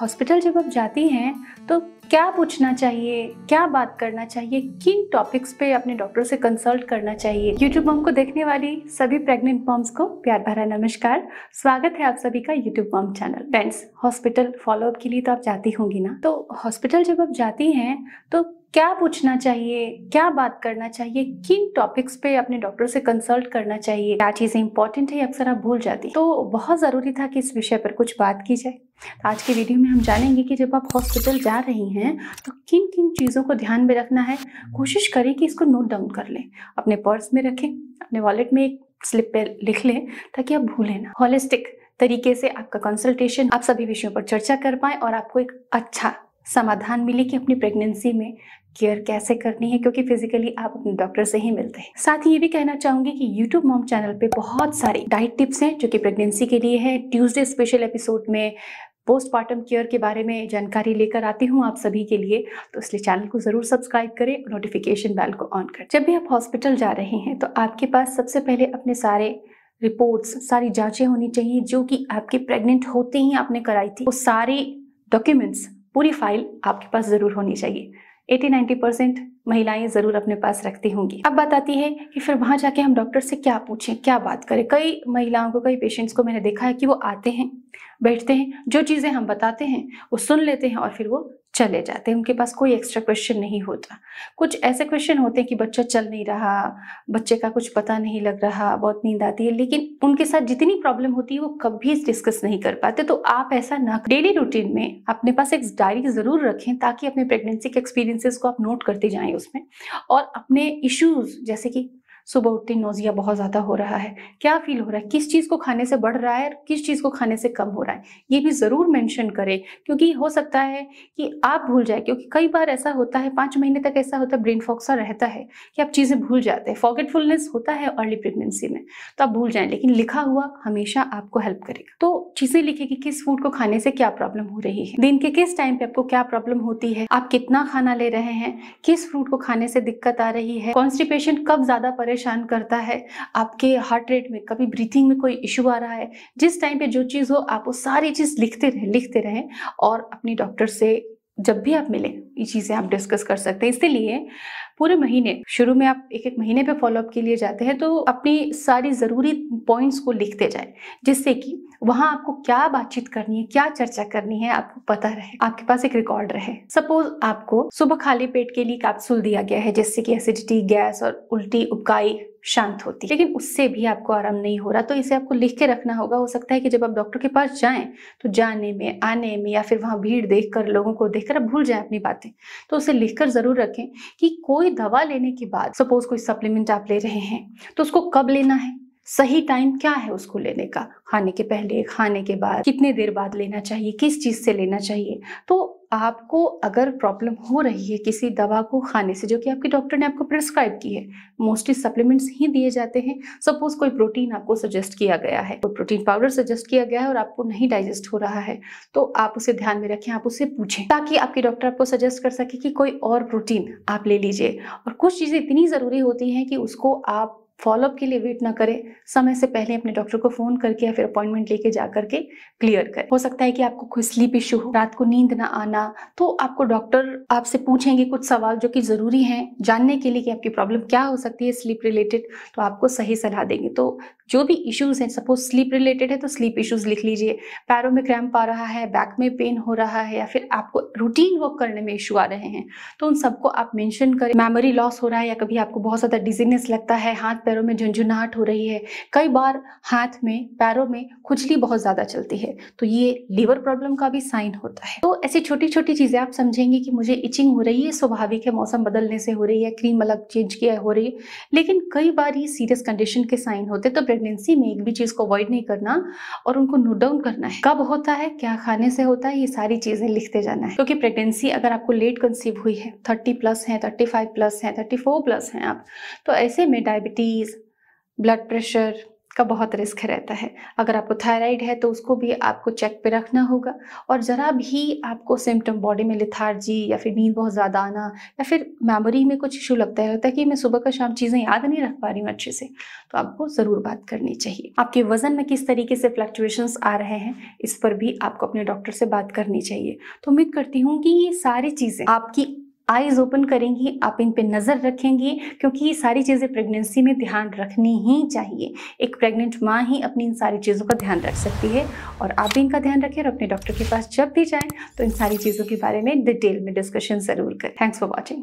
hospital जब आप जाती हैं तो क्या पूछना चाहिए क्या बात करना चाहिए किन टॉपिक्स पे अपने डॉक्टर से कंसल्ट करना चाहिए यूट्यूब मॉम को देखने वाली सभी प्रेग्नेंट मॉम्स को प्यार भरा नमस्कार स्वागत है आप सभी का YouTube mom channel friends hospital follow up के लिए तो आप जाती होंगी ना तो हॉस्पिटल जब आप जाती हैं तो क्या पूछना चाहिए क्या बात करना चाहिए किन टॉपिक्स पे अपने डॉक्टर से कंसल्ट करना चाहिए क्या चीज़ें इंपॉर्टेंट है अक्सर आप भूल जाती तो बहुत ज़रूरी था कि इस विषय पर कुछ बात की जाए तो आज के वीडियो में हम जानेंगे कि जब आप हॉस्पिटल जा रही हैं तो किन किन चीज़ों को ध्यान में रखना है कोशिश करें कि इसको नोट डाउन कर लें अपने पर्स में रखें अपने वॉलेट में एक स्लिप पे लिख लें ताकि आप भूलें ना हॉलिस्टिक तरीके से आपका कंसल्टेशन आप सभी विषयों पर चर्चा कर पाएँ और आपको एक अच्छा समाधान मिले कि अपनी प्रेगनेंसी में केयर कैसे करनी है क्योंकि फिजिकली आप अपने डॉक्टर से ही मिलते हैं साथ ही ये भी कहना चाहूंगी कि यूट्यूब मॉम चैनल पे बहुत सारे डाइट टिप्स हैं जो कि प्रेगनेंसी के लिए है ट्यूसडे स्पेशल एपिसोड में पोस्टमार्टम केयर के बारे में जानकारी लेकर आती हूँ आप सभी के लिए तो इसलिए चैनल को ज़रूर सब्सक्राइब करें और नोटिफिकेशन बेल को ऑन करें जब भी आप हॉस्पिटल जा रहे हैं तो आपके पास सबसे पहले अपने सारे रिपोर्ट्स सारी जांचें होनी चाहिए जो कि आपके प्रेग्नेंट होते ही आपने कराई थी वो सारे डॉक्यूमेंट्स पूरी फाइल आपके पास ज़रूर होनी चाहिए 80 90% महिलाएं ज़रूर अपने पास रखती होंगी अब बताती है कि फिर वहां जाके हम डॉक्टर से क्या पूछें क्या बात करें कई महिलाओं को कई पेशेंट्स को मैंने देखा है कि वो आते हैं बैठते हैं जो चीज़ें हम बताते हैं वो सुन लेते हैं और फिर वो चले जाते हैं उनके पास कोई एक्स्ट्रा क्वेश्चन नहीं होता कुछ ऐसे क्वेश्चन होते हैं कि बच्चा चल नहीं रहा बच्चे का कुछ पता नहीं लग रहा बहुत नींद आती है लेकिन उनके साथ जितनी प्रॉब्लम होती है वो कभी डिस्कस नहीं कर पाते तो आप ऐसा ना डेली रूटीन में अपने पास एक डायरी जरूर रखें ताकि अपने प्रेगनेंसी के एक्सपीरियंसेस को आप नोट करते जाए उसमें और अपने इश्यूज जैसे कि सुबह उठते नोजिया बहुत ज़्यादा हो रहा है क्या फील हो रहा है किस चीज़ को खाने से बढ़ रहा है और किस चीज़ को खाने से कम हो रहा है ये भी ज़रूर मेंशन करें क्योंकि हो सकता है कि आप भूल जाए क्योंकि कई बार ऐसा होता है पांच महीने तक ऐसा होता है ब्रेन फॉक्सा रहता है कि आप चीज़ें भूल जाते हैं फॉगेटफुलनेस होता है अर्ली प्रेगनेंसी में तो आप भूल जाए लेकिन लिखा हुआ हमेशा आपको हेल्प करेगा तो चीज़ें लिखे कि किस फूड को खाने से क्या प्रॉब्लम हो रही है दिन के किस टाइम पे आपको क्या प्रॉब्लम होती है आप कितना खाना ले रहे हैं किस फ्रूट को खाने से दिक्कत आ रही है कॉन्स्टिपेशन कब ज़्यादा पड़े परेशान करता है आपके हार्ट रेट में कभी ब्रीथिंग में कोई इशू आ रहा है जिस टाइम पे जो चीज़ हो आप वो सारी चीज़ लिखते रहें लिखते रहें और अपने डॉक्टर से जब भी आप मिलें ये चीज़ें आप डिस्कस कर सकते हैं इसीलिए पूरे महीने शुरू में आप एक एक महीने पे फॉलोअप के लिए जाते हैं तो अपनी सारी ज़रूरी पॉइंट्स को लिखते जाएं जिससे कि वहाँ आपको क्या बातचीत करनी है क्या चर्चा करनी है आपको पता रहे आपके पास एक रिकॉर्ड रहे सपोज आपको सुबह खाली पेट के लिए कैप्सूल दिया गया है जिससे कि एसिडिटी गैस और उल्टी उपकाई शांत होती लेकिन उससे भी आपको आराम नहीं हो रहा तो इसे आपको लिख के रखना होगा हो सकता है कि जब आप डॉक्टर के पास जाएं तो जाने में आने में या फिर वहाँ भीड़ देखकर लोगों को देखकर आप भूल जाएं अपनी बात जाते हैं तो उसे लिख कर ज़रूर रखें कि कोई दवा लेने के बाद सपोज कोई सप्लीमेंट आप ले रहे हैं तो उसको कब लेना है सही टाइम क्या है उसको लेने का खाने के पहले खाने के बाद कितने देर बाद लेना चाहिए किस चीज़ से लेना चाहिए तो आपको अगर प्रॉब्लम हो रही है किसी दवा को खाने से जो कि आपके डॉक्टर ने आपको प्रिस्क्राइब की है मोस्टली सप्लीमेंट्स ही दिए जाते हैं सपोज कोई प्रोटीन आपको सजेस्ट किया गया है कोई प्रोटीन पाउडर सजेस्ट किया गया है और आपको नहीं डाइजेस्ट हो रहा है तो आप उसे ध्यान में रखें आप उसे पूछें ताकि आपके डॉक्टर आपको सजेस्ट कर सके कि कोई और प्रोटीन आप ले लीजिए और कुछ चीज़ें इतनी ज़रूरी होती हैं कि उसको आप फॉलोअप के लिए वेट ना करें समय से पहले अपने डॉक्टर को फ़ोन करके या फिर अपॉइंटमेंट लेके जा करके क्लियर करें हो सकता है कि आपको कोई स्लीप इश्यू हो रात को नींद ना आना तो आपको डॉक्टर आपसे पूछेंगे कुछ सवाल जो कि ज़रूरी हैं जानने के लिए कि आपकी प्रॉब्लम क्या हो सकती है स्लीप रिलेटेड तो आपको सही सलाह देंगे तो जो भी इश्यूज हैं सपोज स्लीप रिलेटेड है तो स्लीप इश्यूज लिख लीजिए पैरों में क्रैम्प आ रहा है बैक में पेन हो रहा है या फिर आपको रूटीन वर्क करने में इशू आ रहे हैं तो उन सबको आप मेंशन करें मेमोरी लॉस हो रहा है या कभी आपको बहुत ज़्यादा डिजीनेस लगता है हाथ पैरों में झुंझुनाहट हो रही है कई बार हाथ में पैरों में खुजली बहुत ज़्यादा चलती है तो ये लीवर प्रॉब्लम का भी साइन होता है तो ऐसी छोटी छोटी चीज़ें आप समझेंगे कि मुझे इचिंग हो रही है स्वाभाविक है मौसम बदलने से हो रही है क्रीम अलग चेंज किया हो रही है लेकिन कई बार ये सीरियस कंडीशन के साइन होते तो प्रेगनेंसी में एक भी चीज़ को अवॉइड नहीं करना और उनको नोट डाउन करना है कब होता है क्या खाने से होता है ये सारी चीज़ें लिखते जाना है क्योंकि प्रेगनेंसी अगर आपको लेट कंसीव हुई है थर्टी प्लस है थर्टी फाइव प्लस है थर्टी फोर प्लस है आप तो ऐसे में डायबिटीज़ ब्लड प्रेशर का बहुत रिस्क रहता है अगर आपको थायराइड है तो उसको भी आपको चेक पे रखना होगा और ज़रा भी आपको सिम्टम बॉडी में लिथार्जी या फिर नींद बहुत ज़्यादा आना या फिर मेमोरी में कुछ इशू लगता है होता है कि मैं सुबह का शाम चीज़ें याद नहीं रख पा रही हूँ अच्छे से तो आपको ज़रूर बात करनी चाहिए आपके वज़न में किस तरीके से फ्लक्चुएशंस आ रहे हैं इस पर भी आपको अपने डॉक्टर से बात करनी चाहिए तो उम्मीद करती हूँ कि ये सारी चीज़ें आपकी आइज ओपन करेंगी आप इन पे नज़र रखेंगी क्योंकि ये सारी चीज़ें प्रेगनेंसी में ध्यान रखनी ही चाहिए एक प्रेग्नेंट माँ ही अपनी इन सारी चीज़ों का ध्यान रख सकती है और आप भी इनका ध्यान रखें और अपने डॉक्टर के पास जब भी जाएँ तो इन सारी चीज़ों के बारे में डिटेल में डिस्कशन ज़रूर करें थैंक्स फॉर वॉचिंग